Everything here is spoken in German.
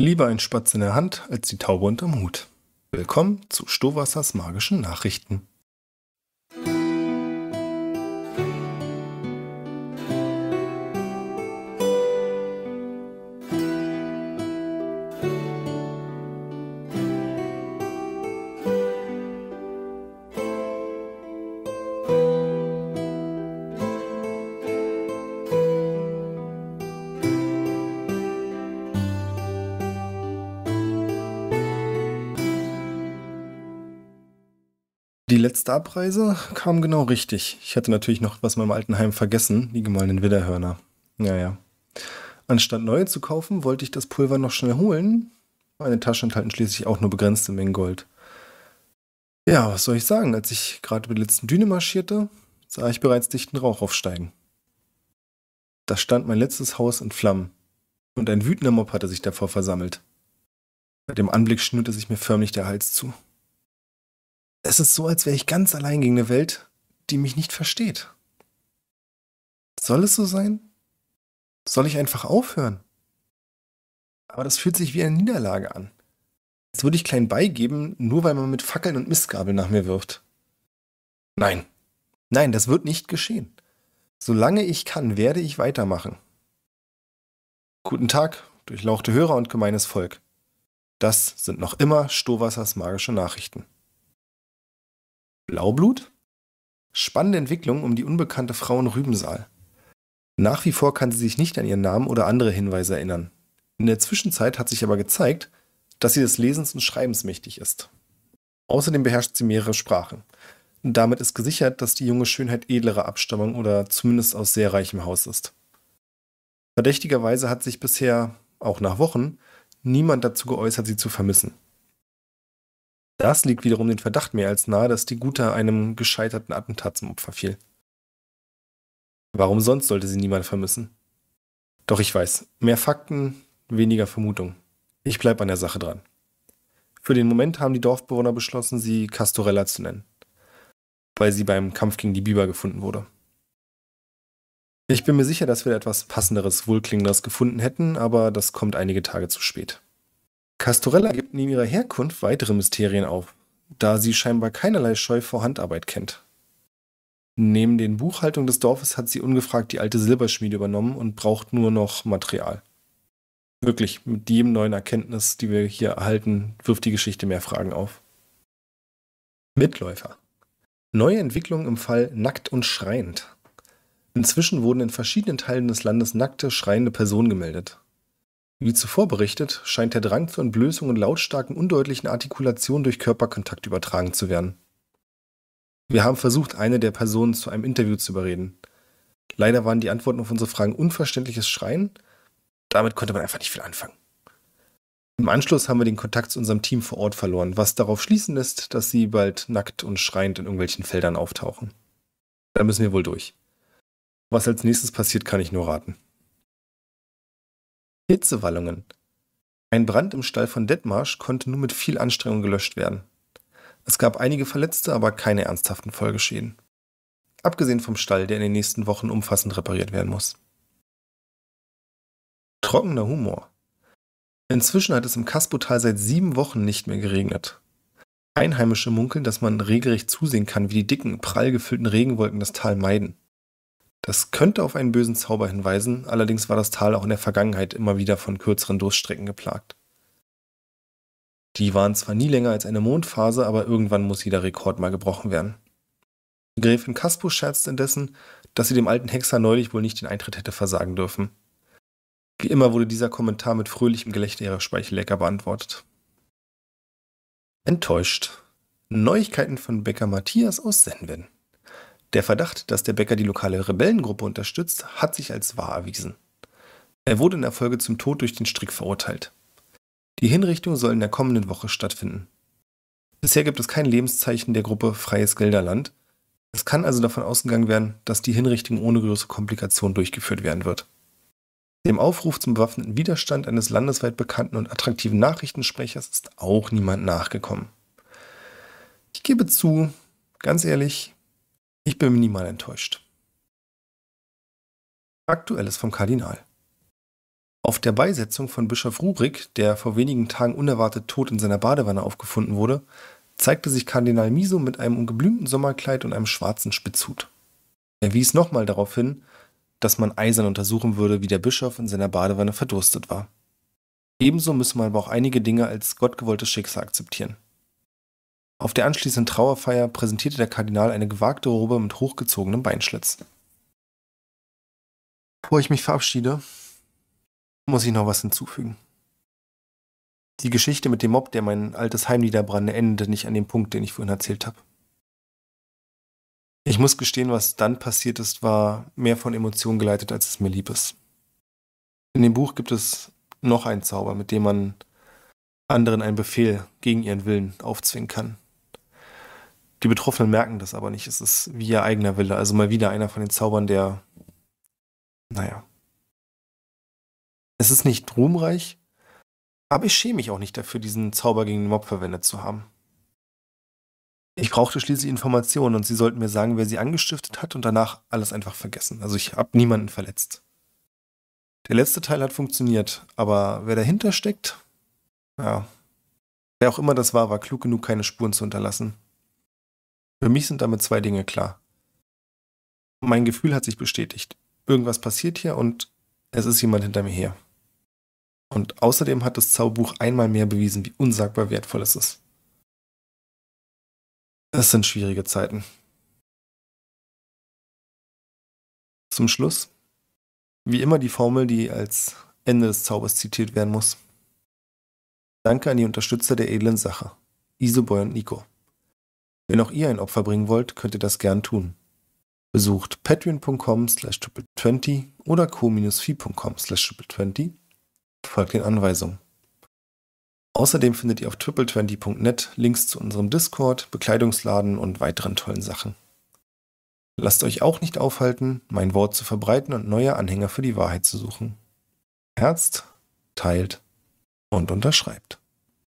Lieber ein Spatz in der Hand als die Taube unterm Hut. Willkommen zu Stowassers magischen Nachrichten. Die letzte Abreise kam genau richtig. Ich hatte natürlich noch was in meinem alten Heim vergessen, die gemahlenen Widderhörner. Naja. Anstatt neue zu kaufen, wollte ich das Pulver noch schnell holen. Meine Taschen enthalten schließlich auch nur begrenzte Mengen Gold. Ja, was soll ich sagen? Als ich gerade über die letzten Düne marschierte, sah ich bereits dichten Rauch aufsteigen. Da stand mein letztes Haus in Flammen und ein wütender Mob hatte sich davor versammelt. Bei dem Anblick schnürte sich mir förmlich der Hals zu. Es ist so, als wäre ich ganz allein gegen eine Welt, die mich nicht versteht. Soll es so sein? Soll ich einfach aufhören? Aber das fühlt sich wie eine Niederlage an. Jetzt würde ich klein beigeben, nur weil man mit Fackeln und Mistgabeln nach mir wirft. Nein, nein, das wird nicht geschehen. Solange ich kann, werde ich weitermachen. Guten Tag, durchlauchte Hörer und gemeines Volk. Das sind noch immer Stohwassers magische Nachrichten. Blaublut? Spannende Entwicklung um die unbekannte Frau in Rübensaal. Nach wie vor kann sie sich nicht an ihren Namen oder andere Hinweise erinnern. In der Zwischenzeit hat sich aber gezeigt, dass sie des Lesens und Schreibens mächtig ist. Außerdem beherrscht sie mehrere Sprachen. damit ist gesichert, dass die junge Schönheit edlerer Abstammung oder zumindest aus sehr reichem Haus ist. Verdächtigerweise hat sich bisher, auch nach Wochen, niemand dazu geäußert, sie zu vermissen. Das liegt wiederum den Verdacht mehr als nahe, dass die Guter einem gescheiterten Attentat zum Opfer fiel. Warum sonst sollte sie niemand vermissen? Doch ich weiß, mehr Fakten, weniger Vermutung. Ich bleibe an der Sache dran. Für den Moment haben die Dorfbewohner beschlossen, sie Castorella zu nennen, weil sie beim Kampf gegen die Biber gefunden wurde. Ich bin mir sicher, dass wir etwas passenderes, Wohlklingendes gefunden hätten, aber das kommt einige Tage zu spät. Castorella gibt neben ihrer Herkunft weitere Mysterien auf, da sie scheinbar keinerlei Scheu vor Handarbeit kennt. Neben den Buchhaltungen des Dorfes hat sie ungefragt die alte Silberschmiede übernommen und braucht nur noch Material. Wirklich, mit jedem neuen Erkenntnis, die wir hier erhalten, wirft die Geschichte mehr Fragen auf. Mitläufer. Neue Entwicklung im Fall Nackt und Schreiend. Inzwischen wurden in verschiedenen Teilen des Landes nackte, schreiende Personen gemeldet. Wie zuvor berichtet, scheint der Drang zur Entblößung und lautstarken, undeutlichen Artikulationen durch Körperkontakt übertragen zu werden. Wir haben versucht, eine der Personen zu einem Interview zu überreden. Leider waren die Antworten auf unsere Fragen unverständliches Schreien. Damit konnte man einfach nicht viel anfangen. Im Anschluss haben wir den Kontakt zu unserem Team vor Ort verloren, was darauf schließen lässt, dass sie bald nackt und schreiend in irgendwelchen Feldern auftauchen. Da müssen wir wohl durch. Was als nächstes passiert, kann ich nur raten. Hitzewallungen. Ein Brand im Stall von Dithmarsch konnte nur mit viel Anstrengung gelöscht werden. Es gab einige Verletzte, aber keine ernsthaften Folgeschäden. Abgesehen vom Stall, der in den nächsten Wochen umfassend repariert werden muss. Trockener Humor. Inzwischen hat es im Kasputal seit sieben Wochen nicht mehr geregnet. Einheimische munkeln, dass man regelrecht zusehen kann, wie die dicken, prall gefüllten Regenwolken das Tal meiden. Das könnte auf einen bösen Zauber hinweisen, allerdings war das Tal auch in der Vergangenheit immer wieder von kürzeren Durststrecken geplagt. Die waren zwar nie länger als eine Mondphase, aber irgendwann muss jeder Rekord mal gebrochen werden. Gräfin Kaspus scherzt indessen, dass sie dem alten Hexer neulich wohl nicht den Eintritt hätte versagen dürfen. Wie immer wurde dieser Kommentar mit fröhlichem Gelächter ihrer Speichelecke beantwortet. Enttäuscht. Neuigkeiten von Bäcker Matthias aus Senwen. Der Verdacht, dass der Bäcker die lokale Rebellengruppe unterstützt, hat sich als wahr erwiesen. Er wurde in der Folge zum Tod durch den Strick verurteilt. Die Hinrichtung soll in der kommenden Woche stattfinden. Bisher gibt es kein Lebenszeichen der Gruppe Freies Gelderland. Es kann also davon ausgegangen werden, dass die Hinrichtung ohne größere Komplikation durchgeführt werden wird. Dem Aufruf zum bewaffneten Widerstand eines landesweit bekannten und attraktiven Nachrichtensprechers ist auch niemand nachgekommen. Ich gebe zu, ganz ehrlich, ich bin minimal enttäuscht. Aktuelles vom Kardinal. Auf der Beisetzung von Bischof Rubrik, der vor wenigen Tagen unerwartet tot in seiner Badewanne aufgefunden wurde, zeigte sich Kardinal Miso mit einem ungeblümten Sommerkleid und einem schwarzen Spitzhut. Er wies nochmal darauf hin, dass man eisern untersuchen würde, wie der Bischof in seiner Badewanne verdurstet war. Ebenso müsse man aber auch einige Dinge als gottgewolltes Schicksal akzeptieren. Auf der anschließenden Trauerfeier präsentierte der Kardinal eine gewagte Robe mit hochgezogenem Beinschlitz. Bevor ich mich verabschiede, muss ich noch was hinzufügen. Die Geschichte mit dem Mob, der mein altes Heim niederbrannte, endete nicht an dem Punkt, den ich vorhin erzählt habe. Ich muss gestehen, was dann passiert ist, war mehr von Emotionen geleitet, als es mir lieb ist. In dem Buch gibt es noch einen Zauber, mit dem man anderen einen Befehl gegen ihren Willen aufzwingen kann. Die Betroffenen merken das aber nicht. Es ist wie ihr eigener Wille. Also mal wieder einer von den Zaubern, der. Naja. Es ist nicht ruhmreich, aber ich schäme mich auch nicht dafür, diesen Zauber gegen den Mob verwendet zu haben. Ich brauchte schließlich Informationen und sie sollten mir sagen, wer sie angestiftet hat und danach alles einfach vergessen. Also ich habe niemanden verletzt. Der letzte Teil hat funktioniert, aber wer dahinter steckt, ja. Wer auch immer das war, war klug genug, keine Spuren zu unterlassen. Für mich sind damit zwei Dinge klar. Mein Gefühl hat sich bestätigt. Irgendwas passiert hier und es ist jemand hinter mir her. Und außerdem hat das Zauberbuch einmal mehr bewiesen, wie unsagbar wertvoll es ist. Es sind schwierige Zeiten. Zum Schluss, wie immer die Formel, die als Ende des Zaubers zitiert werden muss. Danke an die Unterstützer der edlen Sache, Isoboy und Nico. Wenn auch ihr ein Opfer bringen wollt, könnt ihr das gern tun. Besucht patreon.com slash triple20 oder co-fi.com slash triple20 folgt den Anweisungen. Außerdem findet ihr auf triple20.net Links zu unserem Discord, Bekleidungsladen und weiteren tollen Sachen. Lasst euch auch nicht aufhalten, mein Wort zu verbreiten und neue Anhänger für die Wahrheit zu suchen. Herzt, teilt und unterschreibt.